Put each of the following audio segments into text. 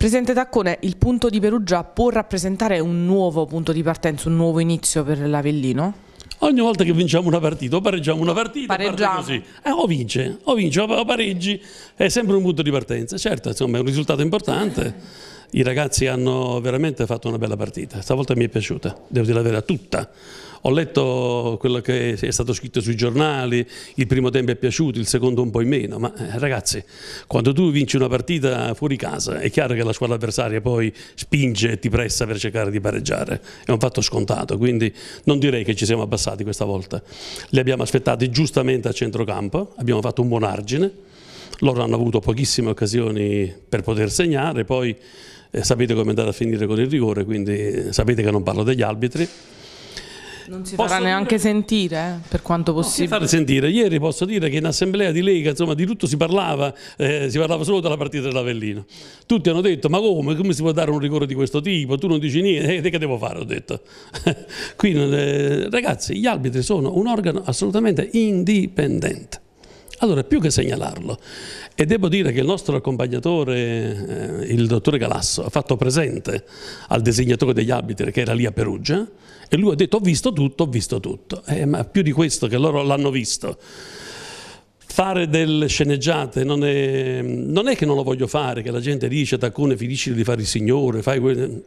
Presidente Taccone, il punto di Perugia può rappresentare un nuovo punto di partenza, un nuovo inizio per l'Avellino? Ogni volta che vinciamo una partita o pareggiamo una partita, pareggiamo. Così. Eh, o vince, o vince, o pareggi, è sempre un punto di partenza. Certo, insomma, è un risultato importante. I ragazzi hanno veramente fatto una bella partita, stavolta mi è piaciuta, devo dire la verità, tutta. Ho letto quello che è stato scritto sui giornali, il primo tempo è piaciuto, il secondo un po' in meno, ma eh, ragazzi, quando tu vinci una partita fuori casa è chiaro che la squadra avversaria poi spinge e ti pressa per cercare di pareggiare, è un fatto scontato, quindi non direi che ci siamo abbassati passati questa volta, li abbiamo aspettati giustamente a centrocampo, abbiamo fatto un buon argine, loro hanno avuto pochissime occasioni per poter segnare, poi eh, sapete come è andata a finire con il rigore, quindi eh, sapete che non parlo degli arbitri. Non si farà neanche dire... sentire, eh, per quanto possibile. No, si sentire. Ieri posso dire che in assemblea di Lega, insomma, di tutto si parlava, eh, si parlava solo della partita dell'Avellino. Tutti hanno detto, ma come, come si può dare un rigore di questo tipo? Tu non dici niente, eh, che devo fare? Ho detto. Quindi, eh, ragazzi, gli arbitri sono un organo assolutamente indipendente. Allora, più che segnalarlo, e devo dire che il nostro accompagnatore, eh, il dottore Galasso, ha fatto presente al disegnatore degli abiti che era lì a Perugia e lui ha detto ho visto tutto, ho visto tutto, eh, ma più di questo che loro l'hanno visto. Fare delle sceneggiate non è, non è, che non lo voglio fare, che la gente dice Taccone finisci di fare il signore, fai quello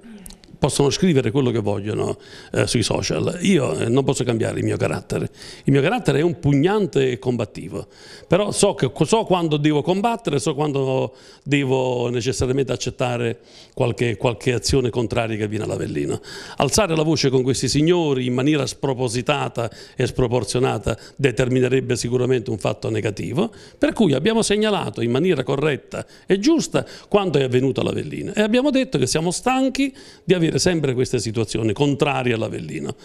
possono scrivere quello che vogliono eh, sui social. Io eh, non posso cambiare il mio carattere. Il mio carattere è un pugnante e combattivo, però so, che, so quando devo combattere, so quando devo necessariamente accettare qualche, qualche azione contraria che viene all'Avellino. Alzare la voce con questi signori in maniera spropositata e sproporzionata determinerebbe sicuramente un fatto negativo, per cui abbiamo segnalato in maniera corretta e giusta quando è avvenuta l'Avellino e abbiamo detto che siamo stanchi di avere avere sempre questa situazione contraria all'Avellino.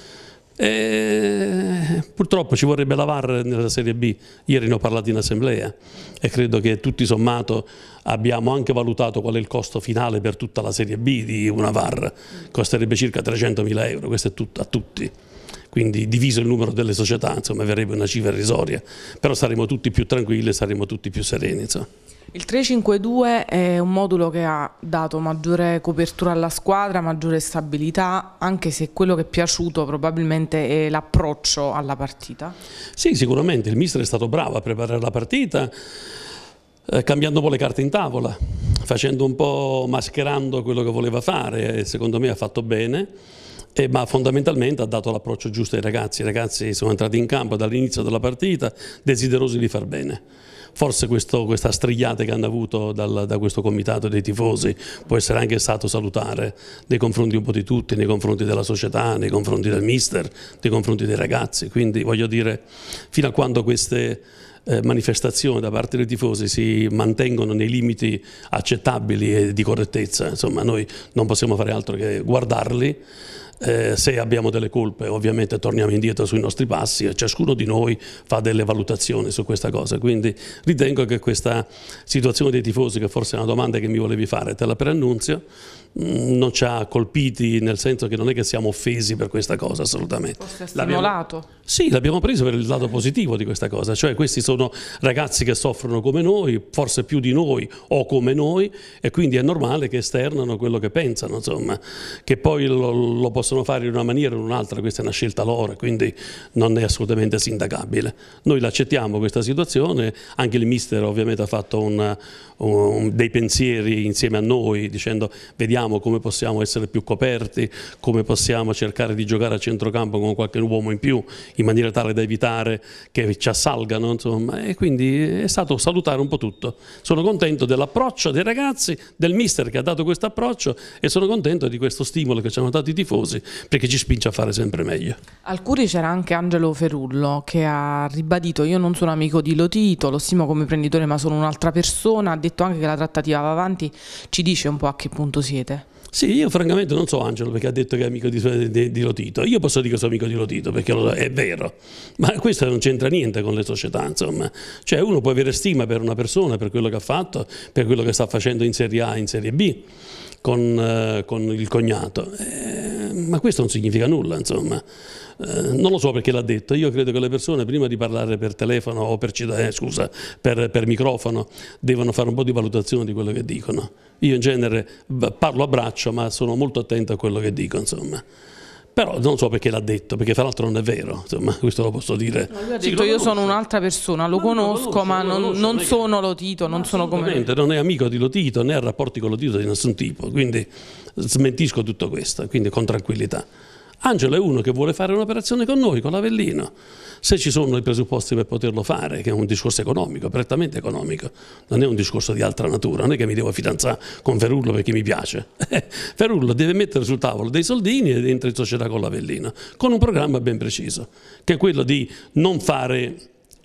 E purtroppo ci vorrebbe la VAR nella Serie B, ieri ne ho parlato in assemblea e credo che tutti sommato abbiamo anche valutato qual è il costo finale per tutta la Serie B di una VAR, costerebbe circa 300.000 euro, questo è tutto a tutti quindi diviso il numero delle società, insomma, verrebbe una cifra irrisoria, però saremo tutti più tranquilli, e saremo tutti più sereni. Insomma. Il 352 è un modulo che ha dato maggiore copertura alla squadra, maggiore stabilità, anche se quello che è piaciuto probabilmente è l'approccio alla partita. Sì, sicuramente, il mister è stato bravo a preparare la partita, eh, cambiando un po' le carte in tavola, facendo un po' mascherando quello che voleva fare, secondo me ha fatto bene eh, ma fondamentalmente ha dato l'approccio giusto ai ragazzi, i ragazzi sono entrati in campo dall'inizio della partita desiderosi di far bene. Forse questo, questa strigliata che hanno avuto dal, da questo comitato dei tifosi può essere anche stato salutare nei confronti un po' di tutti, nei confronti della società, nei confronti del mister, nei confronti dei ragazzi. Quindi voglio dire, fino a quando queste eh, manifestazioni da parte dei tifosi si mantengono nei limiti accettabili e di correttezza, insomma noi non possiamo fare altro che guardarli eh, se abbiamo delle colpe ovviamente torniamo indietro sui nostri passi e ciascuno di noi fa delle valutazioni su questa cosa, quindi ritengo che questa situazione dei tifosi, che forse è una domanda che mi volevi fare, te la preannunzio, mm, non ci ha colpiti nel senso che non è che siamo offesi per questa cosa assolutamente. Forse è stimolato. Sì, l'abbiamo preso per il lato positivo di questa cosa, cioè questi sono ragazzi che soffrono come noi, forse più di noi o come noi e quindi è normale che esternano quello che pensano, insomma, che poi lo, lo possono fare in una maniera o in un'altra, questa è una scelta loro, quindi non è assolutamente sindacabile. Noi l'accettiamo questa situazione, anche il mister ovviamente ha fatto un, un, dei pensieri insieme a noi dicendo vediamo come possiamo essere più coperti, come possiamo cercare di giocare a centrocampo con qualche uomo in più in maniera tale da evitare che ci assalgano, insomma, e quindi è stato salutare un po' tutto. Sono contento dell'approccio dei ragazzi, del mister che ha dato questo approccio e sono contento di questo stimolo che ci hanno dato i tifosi perché ci spinge a fare sempre meglio. Al Curi c'era anche Angelo Ferullo che ha ribadito io non sono amico di Lotito, lo stimo come imprenditore ma sono un'altra persona, ha detto anche che la trattativa va avanti, ci dice un po' a che punto siete. Sì, io francamente non so Angelo perché ha detto che è amico di, di, di Lotito. Io posso dire che sono amico di Lotito perché lo, è vero, ma questo non c'entra niente con le società, insomma. Cioè uno può avere stima per una persona, per quello che ha fatto, per quello che sta facendo in Serie A, in Serie B, con, eh, con il cognato. Eh, ma questo non significa nulla, insomma. Eh, non lo so perché l'ha detto, io credo che le persone prima di parlare per telefono o per, eh, scusa, per, per microfono devono fare un po' di valutazione di quello che dicono. Io in genere parlo a braccio ma sono molto attento a quello che dico, insomma però non so perché l'ha detto, perché fra l'altro non è vero, insomma, questo lo posso dire. No, detto, sì, io sono un'altra persona, lo, conosco, conosco, ma non, conosco, non sono Lotito, non sono come... Non è amico di Lotito, né ha rapporti con Lotito di nessun tipo, quindi smentisco tutto questo, quindi con tranquillità. Angelo è uno che vuole fare un'operazione con noi, con l'Avellino, se ci sono i presupposti per poterlo fare, che è un discorso economico, prettamente economico, non è un discorso di altra natura, non è che mi devo fidanzare con Ferullo perché mi piace. Ferullo deve mettere sul tavolo dei soldini ed entra in società con l'Avellino, con un programma ben preciso, che è quello di non fare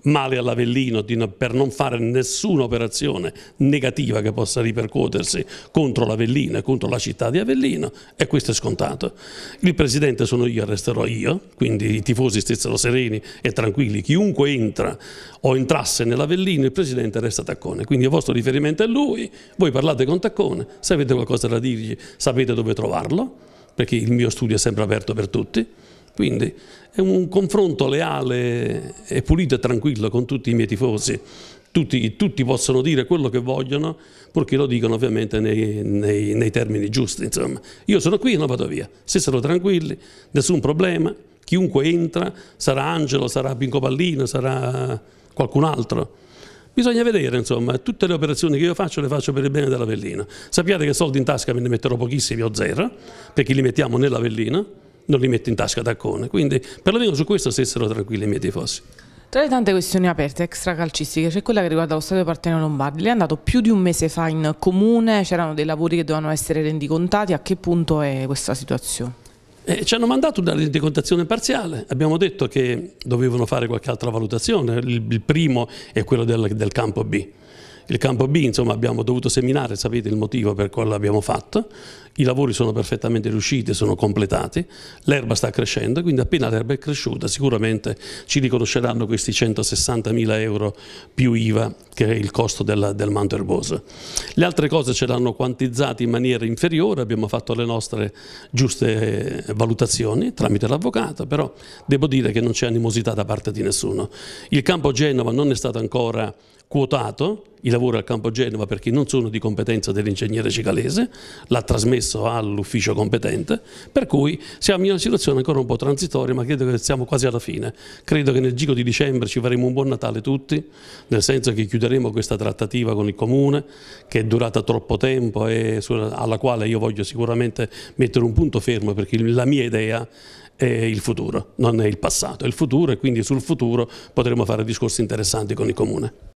male all'Avellino per non fare nessuna operazione negativa che possa ripercuotersi contro l'Avellino e contro la città di Avellino e questo è scontato. Il presidente sono io, resterò io, quindi i tifosi stessero sereni e tranquilli, chiunque entra o entrasse nell'Avellino il presidente resta Taccone, quindi il vostro riferimento è lui, voi parlate con Taccone, se avete qualcosa da dirgli sapete dove trovarlo, perché il mio studio è sempre aperto per tutti. Quindi è un confronto leale e pulito e tranquillo con tutti i miei tifosi. Tutti, tutti possono dire quello che vogliono, purché lo dicano ovviamente nei, nei, nei termini giusti. Insomma. Io sono qui e non vado via. Se Stessero tranquilli, nessun problema. Chiunque entra, sarà Angelo, sarà Pinco Pallino, sarà qualcun altro. Bisogna vedere, insomma, tutte le operazioni che io faccio le faccio per il bene dell'Avellino. Sappiate che soldi in tasca me ne metterò pochissimi o zero, perché li mettiamo nell'Avellino non li metto in tasca Taccone. Quindi perlomeno su questo stessero tranquilli i miei tifosi. Tra le tante questioni aperte extracalcistiche c'è quella che riguarda lo stadio Partenio Lombardi. Lei è andato più di un mese fa in comune, c'erano dei lavori che dovevano essere rendicontati. A che punto è questa situazione? Eh, ci hanno mandato una rendicontazione parziale, abbiamo detto che dovevano fare qualche altra valutazione, il, il primo è quello del, del campo B il campo B insomma, abbiamo dovuto seminare, sapete il motivo per cui l'abbiamo fatto, i lavori sono perfettamente riusciti, sono completati, l'erba sta crescendo, quindi appena l'erba è cresciuta sicuramente ci riconosceranno questi 160.000 euro più IVA che è il costo del, del manto erboso. Le altre cose ce l'hanno quantizzate in maniera inferiore, abbiamo fatto le nostre giuste eh, valutazioni tramite l'avvocato, però devo dire che non c'è animosità da parte di nessuno. Il campo Genova non è stato ancora quotato i lavori al campo Genova perché non sono di competenza dell'ingegnere cicalese, l'ha trasmesso all'ufficio competente, per cui siamo in una situazione ancora un po' transitoria ma credo che siamo quasi alla fine. Credo che nel giro di dicembre ci faremo un buon Natale tutti, nel senso che chiuderemo questa trattativa con il Comune che è durata troppo tempo e alla quale io voglio sicuramente mettere un punto fermo perché la mia idea è il futuro, non è il passato, è il futuro e quindi sul futuro potremo fare discorsi interessanti con il Comune.